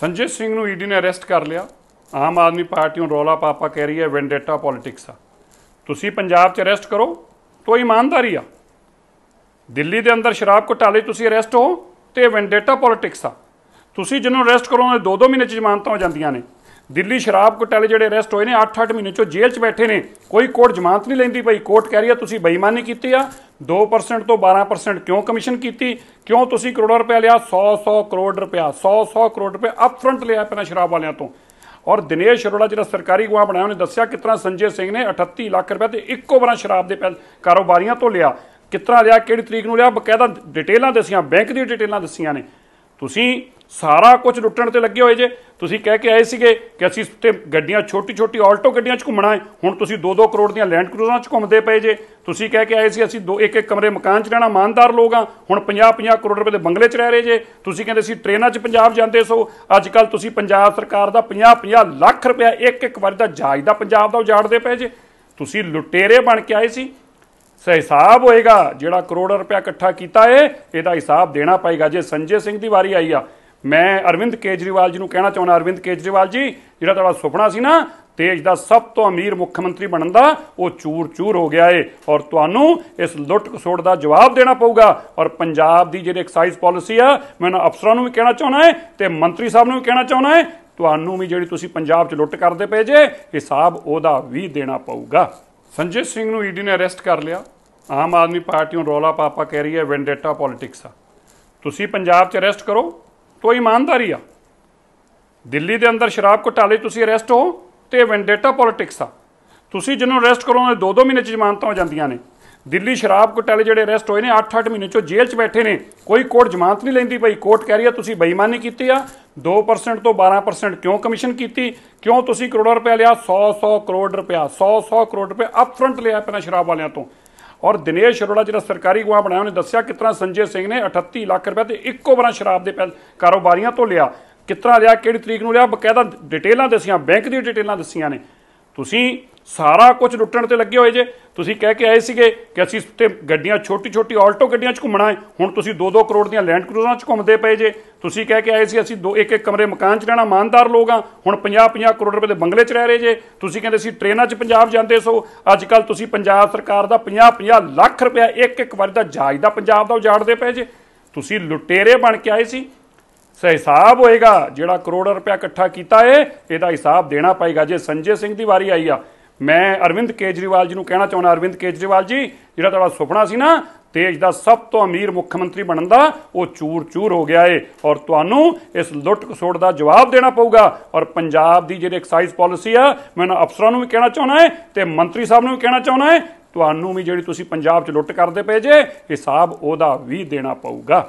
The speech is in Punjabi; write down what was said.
ਸੰਜੇ ਸਿੰਘ ਨੂੰ ਈਡੀ ਨੇ ਅਰੈਸਟ ਕਰ ਲਿਆ ਆਮ ਆਦਮੀ ਪਾਰਟੀ ਨੂੰ ਰੋਲਾ ਪਾਪਾ ਕਹਿ ਰਹੀ ਹੈ ਵੈਂਡੇਟਾ ਪੋਲਿਟਿਕਸ ਆ ਤੁਸੀਂ ਪੰਜਾਬ 'ਚ ਅਰੈਸਟ ਕਰੋ ਤੋ ਇਮਾਨਦਾਰੀ ਆ ਦਿੱਲੀ ਦੇ ਅੰਦਰ ਸ਼ਰਾਬ ਘੁਟਾਲੇ ਤੁਸੀਂ ਅਰੈਸਟ ਹੋ ਤੇ ਵੈਂਡੇਟਾ ਪੋਲਿਟਿਕਸ ਆ ਤੁਸੀਂ ਜਿਹਨੂੰ ਅਰੈਸਟ ਕਰੋ ਉਹਨੇ 2-2 ਮਹੀਨੇ 'ਚ ਜ਼ਮਾਨਤਾਂ ਹੋ ਜਾਂਦੀਆਂ ਨੇ ਦਿੱਲੀ ਸ਼ਰਾਬ ਘੁਟਾਲੇ ਜਿਹੜੇ ਅਰੈਸਟ ਹੋਏ ਨੇ 8-8 ਮਹੀਨੇ 'ਚੋਂ ਜੇਲ੍ਹ 'ਚ ਬੈਠੇ ਨੇ ਕੋਈ ਕੋਰਟ ਜ਼ਮਾਨਤ ਨਹੀਂ ਲੈਂਦੀ ਭਾਈ ਕੋਰਟ ਕਹਿ ਰਹੀ ਆ ਤੁਸੀਂ ਬੇਈਮਾਨੀ ਕੀਤੀ ਆ 2% ਤੋਂ 12% ਕਿਉਂ ਕਮਿਸ਼ਨ ਕੀਤੀ ਕਿਉਂ ਤੁਸੀਂ ਕਰੋੜਾਂ ਰੁਪਏ ਲਿਆ 100 100 ਕਰੋੜ ਰੁਪਿਆ 100 100 ਕਰੋੜ ਰੁਪਏ ਅਪਫਰੰਟ ਲਿਆ ਪਹਿਲਾਂ ਸ਼ਰਾਬ ਵਾਲਿਆਂ ਤੋਂ ਔਰ ਦਿਨੇਸ਼ ਅਰੋੜਾ ਜਿਹੜਾ ਸਰਕਾਰੀ ਗਵਾਹ ਬਣਾਇਆ ਉਹਨੇ ਦੱਸਿਆ ਕਿਤਨਾ ਸੰਜੇ ਸਿੰਘ ਨੇ 38 ਲੱਖ ਰੁਪਏ ਤੇ ਇੱਕੋ ਵਾਰ ਸ਼ਰਾਬ ਦੇ ਕਾਰੋਬਾਰੀਆਂ ਤੋਂ ਲਿਆ ਕਿਤਨਾ ਲਿਆ ਕਿਹੜੀ ਤਰੀਕ ਨੂੰ ਲਿਆ ਬਕਾਇਦਾ ਡਿਟੇਲਾਂ ਦੱਸੀਆਂ ਬੈਂਕ ਦੀ ਡਿਟੇਲਾਂ ਦੱਸੀਆਂ ਨੇ ਤੁਸੀਂ ਸਾਰਾ ਕੁਝ ਲੁੱਟਣ ਤੇ ਲੱਗੇ ਹੋਏ ਜੇ ਤੁਸੀਂ ਕਹਿ ਕੇ ਆਏ ਸੀਗੇ ਕਿ ਅਸੀਂ ਤੇ ਗੱਡੀਆਂ ਛੋਟੀ ਛੋਟੀ ਆਲਟੋ ਗੱਡੀਆਂ 'ਚ ਘੁੰਮਣਾ ਹੈ ਹੁਣ ਤੁਸੀਂ 2-2 ਕਰੋੜ ਦੀਆਂ ਲੈਂਡ ਕਰੂਜ਼ਰਾਂ 'ਚ ਘੁੰਮਦੇ ਪਏ ਜੇ ਤੁਸੀਂ ਕਹਿ ਕੇ ਆਏ ਸੀ ਅਸੀਂ ਦੋ ਇੱਕ ਇੱਕ ਕਮਰੇ ਮਕਾਨ 'ਚ ਰਹਿਣਾ ਮਾਨਦਾਰ ਲੋਕ ਆ ਹੁਣ 50-50 ਕਰੋੜ ਰੁਪਏ ਦੇ ਬੰਗਲੇ 'ਚ ਰਹਿ ਰਹੇ ਜੇ ਤੁਸੀਂ ਕਹਿੰਦੇ ਸੀ ਟ੍ਰੇਨਾਂ 'ਚ ਪੰਜਾਬ ਜਾਂਦੇ ਸੋ ਅੱਜ ਕੱਲ ਤੁਸੀਂ ਪੰਜਾਬ ਸਰਕਾਰ ਦਾ 50-50 ਲੱਖ ਰੁਪਏ ਇੱਕ ਇੱਕ ਵਾਰ ਦਾ ਜਾਇਜ਼ ਦਾ ਪੰਜਾਬ ਦਾ ਉਜਾੜਦੇ ਪਏ ਜੇ ਤੁਸੀਂ ਲੁਟੇਰੇ ਬਣ ਕੇ ਆਏ ਸੀ ਸੇ ਹਿਸਾਬ ਹੋਏਗਾ ਜਿਹੜਾ ਕਰੋੜ ਰੁਪਇਆ ਇਕੱਠਾ ਕੀਤਾ ਏ ਇਹਦਾ ਹਿਸਾਬ ਦੇਣਾ ਪਏਗਾ ਜੇ ਸੰਜੇ ਸਿੰਘ ਦੀ ਵਾਰੀ ਆਈ ਆ ਮੈਂ ਅਰਵਿੰਦ ਕੇਜਰੀਵਾਲ ਜੀ ਨੂੰ ਕਹਿਣਾ ਚਾਹੁੰਦਾ ਅਰਵਿੰਦ ਕੇਜਰੀਵਾਲ ਜੀ ਜਿਹੜਾ ਤੁਹਾਡਾ ਸੁਪਨਾ ਸੀ ਨਾ ਤੇਜ ਦਾ ਸਭ ਤੋਂ ਅਮੀਰ ਮੁੱਖ ਮੰਤਰੀ ਬਣਨ ਦਾ ਉਹ ਚੂਰ-ਚੂਰ ਹੋ ਗਿਆ ਏ ਔਰ ਤੁਹਾਨੂੰ ਇਸ ਲੁੱਟ ਖਸੋੜ ਦਾ ਜਵਾਬ ਦੇਣਾ ਪਊਗਾ ਔਰ ਪੰਜਾਬ ਦੀ ਜਿਹੜੀ ਐਕਸਾਈਜ਼ ਪਾਲਿਸੀ ਆ ਮੈਂ ਉਹਨਾਂ ਅਫਸਰਾਂ ਨੂੰ ਵੀ ਕਹਿਣਾ ਚਾਹੁੰਦਾ ਏ ਤੇ ਮੰਤਰੀ ਸਾਹਿਬ ਨੂੰ ਵੀ ਕਹਿਣਾ ਚਾਹੁੰਦਾ ਏ ਤੁਹਾਨੂੰ ਵੀ ਜਿਹੜੀ ਤੁਸੀਂ ਪੰਜਾਬ 'ਚ ਲੁੱਟ ਕਰਦੇ ਪਏ ਜੇ ਹਿਸਾਬ ਉਹਦਾ ਵੀ ਦੇਣਾ ਪਊਗਾ ਸੰਜੇ ਸਿੰਘ ਨੂੰ ਈਡੀ ਨੇ ਅਰੈਸਟ ਕਰ ਲਿਆ ਆਮ ਆਦਮੀ ਪਾਰਟੀ ਨੂੰ ਰੋਲਾ ਪਾਪਾ ਕਹਿ ਰਹੀ ਹੈ ਵੈਂਡੇਟਾ ਪੋਲਿਟਿਕਸ ਆ ਤੁਸੀਂ ਪੰਜਾਬ 'ਚ ਅਰੈਸਟ ਕਰੋ ਤੋ ਇਮਾਨਦਾਰੀ ਆ ਦਿੱਲੀ ਦੇ ਅੰਦਰ ਸ਼ਰਾਬ ਘੁਟਾਲੇ ਤੁਸੀਂ ਅਰੈਸਟ ਹੋ ਤੇ ਵੈਂਡੇਟਾ ਪੋਲਿਟਿਕਸ ਆ ਤੁਸੀਂ ਜਿਹਨੂੰ ਅਰੈਸਟ ਕਰੋਗੇ 2-2 ਮਹੀਨੇ 'ਚ ਜ਼ਮਾਨਤਾਂ ਹੋ ਜਾਂਦੀਆਂ ਨੇ ਦਿੱਲੀ ਸ਼ਰਾਬ ਘੁਟਾਲੇ ਜਿਹੜੇ ਅਰੈਸਟ ਹੋਏ ਨੇ 8-8 ਮਹੀਨੇ ਚੋਂ ਜੇਲ੍ਹ 'ਚ ਬੈਠੇ ਨੇ ਕੋਈ ਕੋਰਟ ਜ਼ਮਾਨਤ ਨਹੀਂ ਲੈਂਦੀ ਭਾਈ ਕੋਰਟ ਕਹਿ ਰਹੀ ਆ ਤੁਸੀਂ ਬੇਈਮਾਨੀ ਕੀਤੀ ਆ 2% ਤੋਂ 12% ਕਿਉਂ ਕਮਿਸ਼ਨ ਕੀਤੀ ਕਿਉਂ ਤੁਸੀਂ ਕਰੋੜਾਂ ਰੁਪਏ ਲਿਆ 100-100 ਕਰੋੜ ਰੁਪਿਆ 100-100 ਕਰੋੜ ਰੁਪਏ ਅਪਫਰੰਟ ਲਿਆ ਪਹਿਲਾਂ ਸ਼ਰਾਬ ਵਾਲਿਆਂ ਤੋਂ ਔਰ ਦਿਨੇਸ਼ ਅਰੋੜਾ ਜਿਹੜਾ ਸਰਕਾਰੀ ਗਵਾਹ ਬਣਾਇਆ ਉਹਨੇ ਦੱਸਿਆ ਕਿਤਨਾ ਸੰਜੇ ਸਿੰਘ ਨੇ 38 ਲੱਖ ਰੁਪਏ ਤੇ ਇੱਕੋ ਵਾਰ ਸ਼ਰਾਬ ਦੇ ਕਾਰੋਬਾਰੀਆਂ ਤੋਂ ਲਿਆ ਕਿਤਨਾ ਲਿਆ ਕਿਹੜੀ ਤਰੀਕ ਨੂੰ ਲਿਆ ਬਕਾਇਦਾ ਡਿਟੇਲਾਂ ਦੱਸੀਆਂ ਬੈਂਕ ਦੀ ਡਿਟੇਲਾਂ ਦੱਸੀਆਂ ਨੇ ਤੁਸੀਂ ਸਾਰਾ ਕੁਝ ਲੁੱਟਣ ਤੇ ਲੱਗੇ ਹੋਏ ਜੇ ਤੁਸੀਂ ਕਹਿ ਕੇ ਆਏ ਸੀਗੇ ਕਿ ਅਸੀਂ ਤੇ ਗੱਡੀਆਂ ਛੋਟੀ ਛੋਟੀ ਆਲਟੋ ਗੱਡੀਆਂ 'ਚ ਘੁੰਮਣਾ ਹੈ ਹੁਣ ਤੁਸੀਂ 2-2 ਕਰੋੜ ਦੀਆਂ ਲੈਂਡ ਕਰੂਜ਼ਾਂ 'ਚ ਘੁੰਮਦੇ ਪਏ ਜੇ ਤੁਸੀਂ ਕਹਿ ਕੇ ਆਏ ਸੀ ਅਸੀਂ ਦੋ ਇੱਕ ਇੱਕ ਕਮਰੇ ਮਕਾਨ 'ਚ ਰਹਿਣਾ ਇਮਾਨਦਾਰ ਲੋਕ ਆ ਹੁਣ 50-50 ਕਰੋੜ ਰੁਪਏ ਦੇ ਬੰਗਲੇ 'ਚ ਰਹਿ ਰਹੇ ਜੇ ਤੁਸੀਂ ਕਹਿੰਦੇ ਸੀ ਟ੍ਰੇਨਾਂ 'ਚ ਪੰਜਾਬ ਜਾਂਦੇ ਸੋ ਅੱਜ ਕੱਲ ਤੁਸੀਂ ਪੰਜਾਬ ਸਰਕਾਰ ਦਾ 50-50 ਲੱਖ ਰੁਪਏ ਇੱਕ ਇੱਕ ਵਾਰ ਦਾ ਜਹਾਜ਼ ਦਾ ਪੰਜਾਬ ਦਾ ਉਜਾੜਦੇ ਪਏ ਜੇ ਤੁਸੀਂ ਲੁਟੇਰੇ ਬਣ ਕੇ ਆਏ ਸੀ ਸੇ ਹਿਸਾਬ ਹੋਏਗਾ ਜਿਹੜਾ ਕਰੋੜ ਰੁਪਏ ਇਕੱਠਾ ਕੀਤਾ ਏ ਇਹਦਾ ਹਿਸਾਬ ਦੇਣਾ ਪਏਗਾ ਜੇ ਸੰਜੇ ਸਿੰਘ ਦੀ ਵਾਰੀ ਆਈ ਆ ਮੈਂ ਅਰਵਿੰਦ ਕੇਜਰੀਵਾਲ ਜੀ ਨੂੰ ਕਹਿਣਾ ਚਾਹੁੰਦਾ ਅਰਵਿੰਦ ਕੇਜਰੀਵਾਲ ਜੀ ਜਿਹੜਾ ਤੁਹਾਡਾ ਸੁਪਨਾ ਸੀ ਨਾ ਤੇਜ ਦਾ ਸਭ ਤੋਂ ਅਮੀਰ ਮੁੱਖ ਮੰਤਰੀ ਬਣਨ ਦਾ ਉਹ ਚੂਰ-ਚੂਰ ਹੋ ਗਿਆ ਏ ਔਰ ਤੁਹਾਨੂੰ ਇਸ ਲੁੱਟ ਖਸੋੜ ਦਾ ਜਵਾਬ ਦੇਣਾ ਪਊਗਾ ਔਰ ਪੰਜਾਬ ਦੀ ਜਿਹੜੀ ਐਕਸਾਈਜ਼ ਪਾਲਿਸੀ ਆ ਮੈਂ ਉਹਨਾਂ ਅਫਸਰਾਂ ਨੂੰ ਵੀ ਕਹਿਣਾ ਚਾਹੁੰਦਾ ਏ ਤੇ ਮੰਤਰੀ ਸਾਹਿਬ ਨੂੰ ਵੀ ਕਹਿਣਾ ਚਾਹੁੰਦਾ ਏ ਤੁਹਾਨੂੰ ਵੀ ਜਿਹੜੀ ਤੁਸੀਂ ਪੰਜਾਬ 'ਚ ਲੁੱਟ ਕਰਦੇ ਪਏ ਜੇ ਹਿਸਾਬ ਉਹਦਾ ਵੀ ਦੇਣਾ ਪਊਗਾ